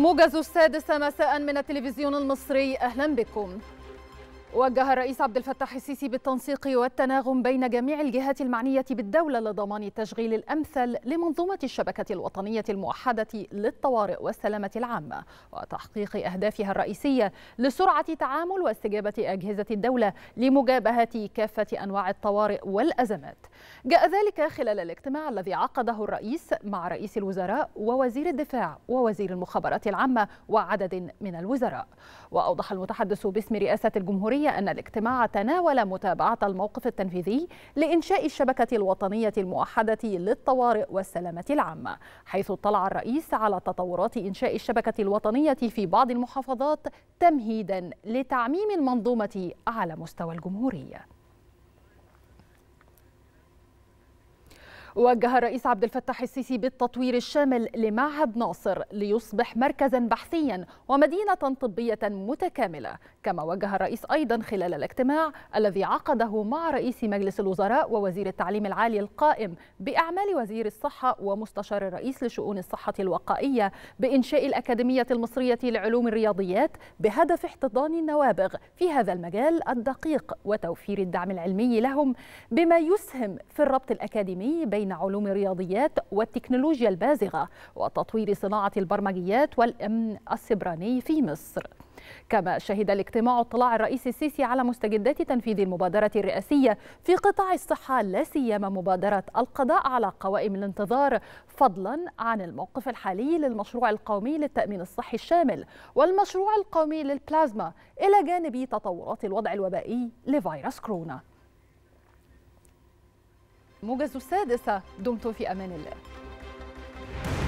موجز السادسة مساء من التلفزيون المصري أهلا بكم وجه الرئيس عبد الفتاح السيسي بالتنسيق والتناغم بين جميع الجهات المعنية بالدولة لضمان التشغيل الأمثل لمنظومة الشبكة الوطنية الموحدة للطوارئ والسلامة العامة وتحقيق أهدافها الرئيسية لسرعة تعامل واستجابة أجهزة الدولة لمجابهة كافة أنواع الطوارئ والأزمات جاء ذلك خلال الاجتماع الذي عقده الرئيس مع رئيس الوزراء ووزير الدفاع ووزير المخابرات العامة وعدد من الوزراء وأوضح المتحدث باسم رئاسة الجمهورية الرئاسية أن الاجتماع تناول متابعة الموقف التنفيذي لإنشاء الشبكة الوطنية الموحدة للطوارئ والسلامة العامة حيث اطلع الرئيس على تطورات إنشاء الشبكة الوطنية في بعض المحافظات تمهيدا لتعميم المنظومة على مستوى الجمهورية وجه الرئيس عبد الفتاح السيسي بالتطوير الشامل لمعهد ناصر ليصبح مركزا بحثيا ومدينة طبية متكاملة كما وجه الرئيس أيضا خلال الاجتماع الذي عقده مع رئيس مجلس الوزراء ووزير التعليم العالي القائم بأعمال وزير الصحة ومستشار الرئيس لشؤون الصحة الوقائية بإنشاء الأكاديمية المصرية لعلوم الرياضيات بهدف احتضان النوابغ في هذا المجال الدقيق وتوفير الدعم العلمي لهم بما يسهم في الربط الأكاديمي بين بين علوم الرياضيات والتكنولوجيا البازغة وتطوير صناعة البرمجيات والأمن السبراني في مصر كما شهد الاجتماع اطلاع الرئيس السيسي على مستجدات تنفيذ المبادرة الرئاسية في قطاع الصحة لا سيما مبادرة القضاء على قوائم الانتظار فضلا عن الموقف الحالي للمشروع القومي للتأمين الصحي الشامل والمشروع القومي للبلازما إلى جانب تطورات الوضع الوبائي لفيروس كورونا موجز السادسة دمتم في أمان الله